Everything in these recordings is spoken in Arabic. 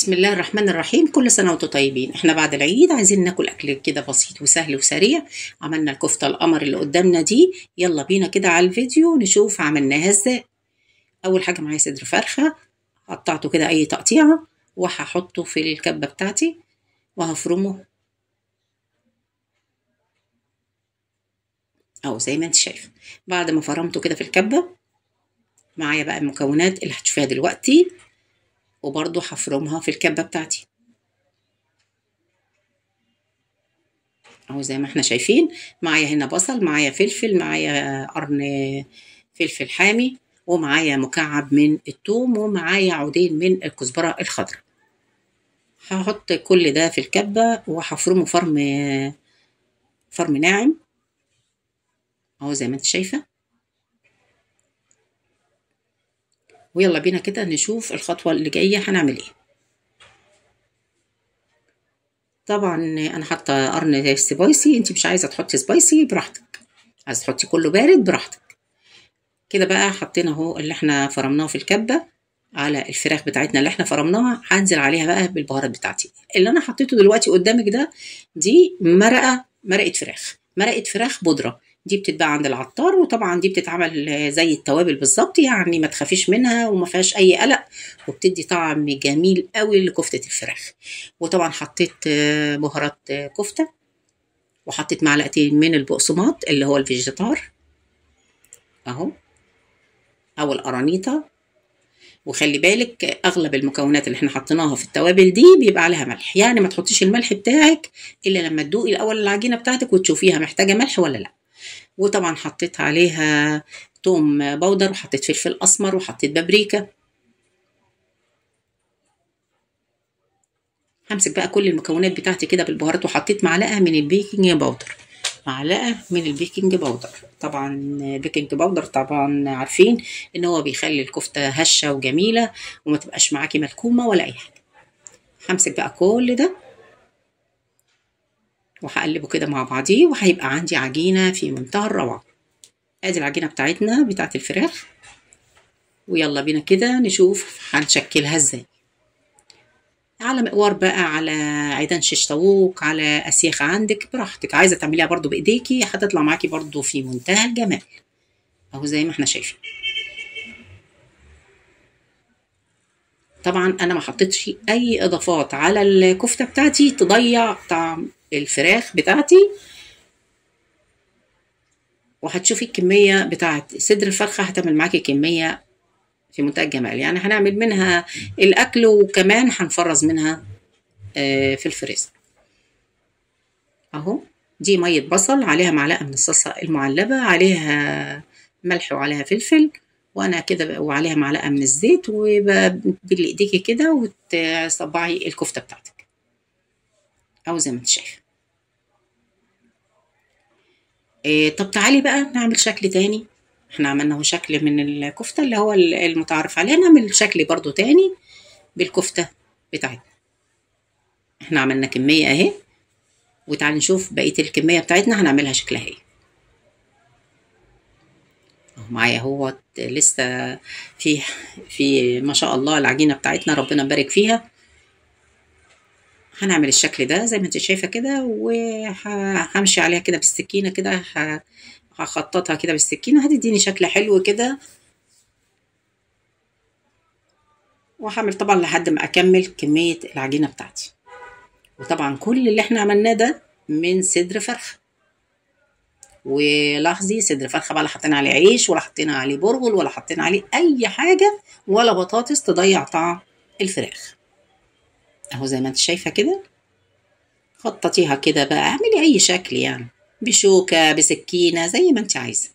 بسم الله الرحمن الرحيم كل سنة وانتم طيبين احنا بعد العيد عايزين ناكل اكل كده بسيط وسهل وسريع عملنا الكفتة القمر اللي قدامنا دي يلا بينا كده على الفيديو نشوف عملناها ازاي اول حاجة معايا صدر فرخة قطعته كده اي تقطيعة وهحطه في الكبة بتاعتي وهفرمه اهو زي ما انت شايف بعد ما فرمته كده في الكبة معايا بقى المكونات اللي هتشوفيها دلوقتي وبرضو هفرمها في الكبة بتاعتي اهو زي ما احنا شايفين معايا هنا بصل معايا فلفل معايا قرن فلفل حامي ومعايا مكعب من الثوم ومعايا عودين من الكزبرة الخضراء هحط كل ده في الكبة وهفرمه فرم فرم ناعم اهو زي ما انت شايفه ويلا بينا كده نشوف الخطوة اللي جاية هنعمل ايه طبعا انا حاطه قرن سبايسي انت مش عايزه تحطي سبايسي براحتك عايزه تحطي كله بارد براحتك كده بقى حطينا اهو اللي احنا فرمناه في الكبه على الفراخ بتاعتنا اللي احنا فرمناها هنزل عليها بقى بالبهارات بتاعتي اللي انا حطيته دلوقتي قدامك ده دي مرقه مرقه فراخ مرقه فراخ بودره دي بتتباع عند العطار وطبعا دي بتتعمل زي التوابل بالظبط يعني ما تخافيش منها وما فيهاش اي قلق وبتدي طعم جميل قوي لكفته الفراخ وطبعا حطيت بهارات كفته وحطيت معلقتين من البقسماط اللي هو الفيجيتار اهو او القرانيطه وخلي بالك اغلب المكونات اللي احنا حطيناها في التوابل دي بيبقى عليها ملح يعني ما تحطيش الملح بتاعك الا لما تدوقي الاول العجينه بتاعتك وتشوفيها محتاجه ملح ولا لا وطبعا حطيت عليها توم بودر وحطيت فلفل اسمر وحطيت بابريكا همسك بقى كل المكونات بتاعتي كده بالبهارات وحطيت معلقه من البيكنج باودر معلقه من البيكنج باودر طبعا بيكنج باودر طبعا عارفين ان هو بيخلي الكفته هشه وجميله وما تبقاش معاكي ملكومه ولا اي حاجه همسك بقى كل ده وهقلبه كده مع بعضيه وهيبقى عندي عجينة في منتهى الروعة ادي العجينة بتاعتنا بتاعت الفراخ ويلا بينا كده نشوف هنشكلها ازاي على مقوار بقى على عيدان شيش طاووق على اسياخ عندك براحتك عايزه تعمليها برضو بايديكي هتطلع معاكي برضو في منتهى الجمال اهو زي ما احنا شايفين طبعا انا ما حطيتش اي اضافات على الكفته بتاعتي تضيع طعم الفراخ بتاعتي وهتشوفي الكمية بتاعت صدر الفرخة هتعمل معاكي كمية في منتهى الجمال يعني هنعمل منها الأكل وكمان هنفرز منها آه، في الفريزر أهو دي مية بصل عليها معلقة من الصلصة المعلبة عليها ملح وعليها فلفل وأنا كده وعليها معلقة من الزيت ايديكي كده وتصبعي الكفتة بتاعتك او زي ما انت شايفه إيه طب تعالي بقى نعمل شكل تاني احنا عملنا هو شكل من الكفتة اللي هو المتعارف عليها نعمل شكل برضو تاني بالكفتة بتاعتنا احنا عملنا كمية اهي وتعالي نشوف بقية الكمية بتاعتنا هنعملها شكلها ايه معايا هو لسه في في ما شاء الله العجينه بتاعتنا ربنا يبارك فيها هنعمل الشكل ده زي ما انت شايفه كده وهمشي عليها كده بالسكينه كده هخططها كده بالسكينه هتديني شكل حلو كده وهعمل طبعا لحد ما اكمل كميه العجينه بتاعتي وطبعا كل اللي احنا عملناه ده من صدر فرخه ولاحظي صدر فرخه بقى لا حطينا عليه عيش ولا حطينا عليه برغل ولا حطينا عليه اي حاجه ولا بطاطس تضيع طعم الفراخ اهو زي ما انت شايفة كده خططيها كده بقى اعملي اي شكل يعني بشوكة بسكينة زي ما انت عايزة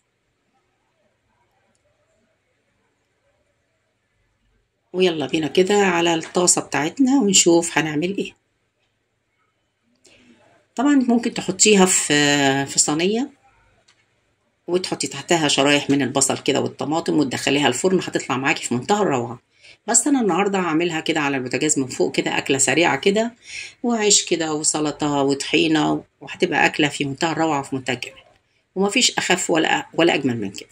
ويلا بينا كده على الطاسة بتاعتنا ونشوف هنعمل ايه طبعا ممكن تحطيها في في صينية وتحطي تحتها شرايح من البصل كده والطماطم وتدخليها الفرن هتطلع معاكي في منتهى الروعة بس انا النهارده هعملها كده على البوتاجاز من فوق كده اكله سريعه كده وعيش كده وسلطه وطحينه وهتبقى اكله في منتهى الروعه وفي منتهى الجمال ومفيش اخف ولا ولا اجمل من كده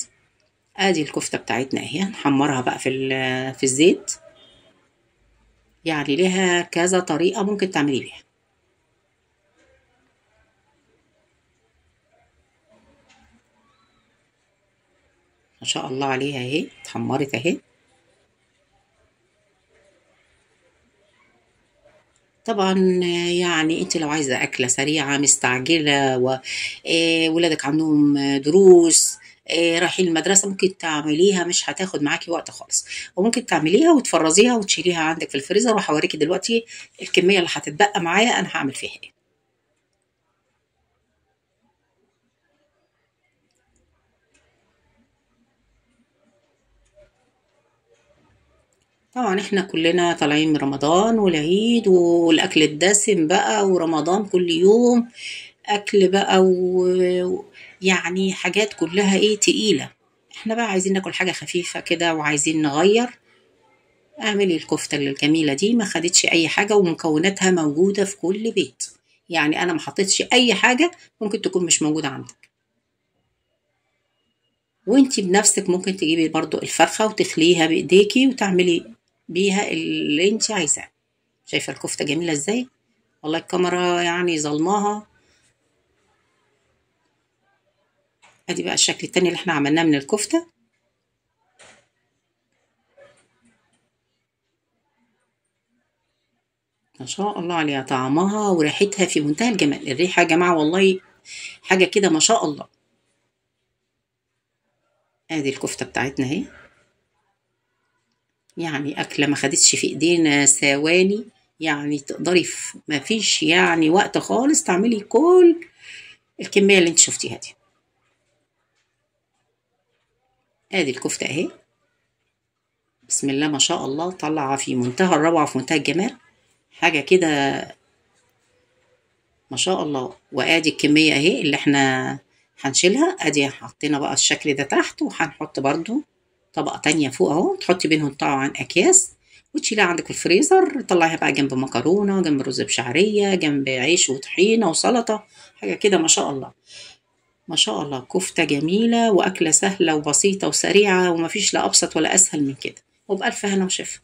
ادي الكفته بتاعتنا اهي هنحمرها بقى في في الزيت يعني لها كذا طريقه ممكن تعملي بيها ما شاء الله عليها اهي اتحمرت اهي طبعا يعني انت لو عايزه اكله سريعه مستعجله وولادك آه، عندهم دروس آه، رايحين المدرسة ممكن تعمليها مش هتاخد معاكي وقت خالص وممكن تعمليها وتفرزيها وتشيليها عندك في الفريزر وهوريكي دلوقتي الكمية اللي هتتبقى معايا أنا هعمل فيها ايه طبعا احنا كلنا طالعين من رمضان والعيد والاكل الدسم بقى ورمضان كل يوم اكل بقى ويعني حاجات كلها ايه تقيله احنا بقى عايزين ناكل حاجه خفيفه كده وعايزين نغير اعملي الكفته الجميله دي ما خدتش اي حاجه ومكوناتها موجوده في كل بيت يعني انا ما حطيتش اي حاجه ممكن تكون مش موجوده عندك وانتي بنفسك ممكن تجيبي برضو الفرخه وتخليها بايديكي وتعملي بيها اللي انت عايزاه شايفه الكفته جميله ازاي والله الكاميرا يعني ظلماها ادي بقى الشكل التاني اللي احنا عملناه من الكفته ما شاء الله عليها طعمها وريحتها في منتهى الجمال الريحه يا جماعه والله حاجه كده ما شاء الله ادي الكفته بتاعتنا اهي يعني أكلة ما خدتش في إيدينا آه، ثواني يعني تقدري ما فيش يعني وقت خالص تعملي كل الكمية اللي انت شفتيها دي ادي الكفتة اهي بسم الله ما شاء الله طالعة في منتهى الروعة في منتهى الجمال حاجة كده ما شاء الله وادي الكمية اهي اللي احنا هنشيلها ادي حطينا بقى الشكل ده تحت وهنحط برضو طبقة تانية فوق اهو تحطي بينهم طبعا أكياس وتشيليها عندك في الفريزر تطلعيها بقى جنب مكرونة جنب رز بشعرية جنب عيش وطحينة وسلطة حاجة كده ما شاء الله ما شاء الله كفتة جميلة وأكلة سهلة وبسيطة وسريعة ومفيش لا أبسط ولا أسهل من كده وبألف هنا وشفا